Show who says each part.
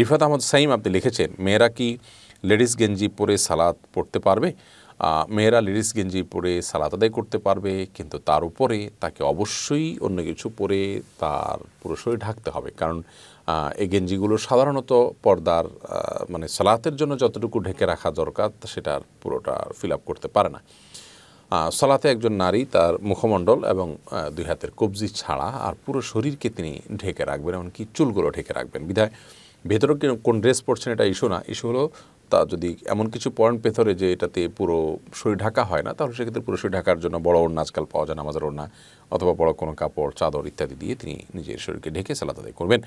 Speaker 1: রিফাত আহমদ সাইম আপনি লিখেছেন মেয়েরা কি লেডিস গেঞ্জি পরে সালাদ পড়তে পারবে মেয়েরা লেডিস গেঞ্জি পরে সালাদ আদায় করতে পারবে কিন্তু তার উপরে তাকে অবশ্যই অন্য কিছু পরে তার পুরো শরীর ঢাকতে হবে কারণ এই গেঞ্জিগুলো সাধারণত পর্দার মানে সালাতের জন্য যতটুকু ঢেকে রাখা দরকার সেটার পুরোটা ফিল আপ করতে পারে না সলাতে একজন নারী তার মুখমণ্ডল এবং দুই হাতের কবজি ছাড়া আর পুরো শরীরকে তিনি ঢেকে রাখবেন এমনকি চুলগুলো ঢেকে রাখবেন বিধায় ভেতরে কোন ড্রেস পড়ছেন এটা ইস্যু না ইস্যু হলো তা যদি এমন কিছু পয়েন্ট পেথরে যে এটাতে পুরো শরীর ঢাকা হয় না তাহলে সেক্ষেত্রে পুরো শরীর ঢাকার জন্য বড় ওড়না আজকাল পাওয়া যায় নামাজের ওড়না অথবা বড় কোনো কাপড় চাদর ইত্যাদি দিয়ে তিনি নিজের শরীরকে ঢেকে সালাত আদায় করবেন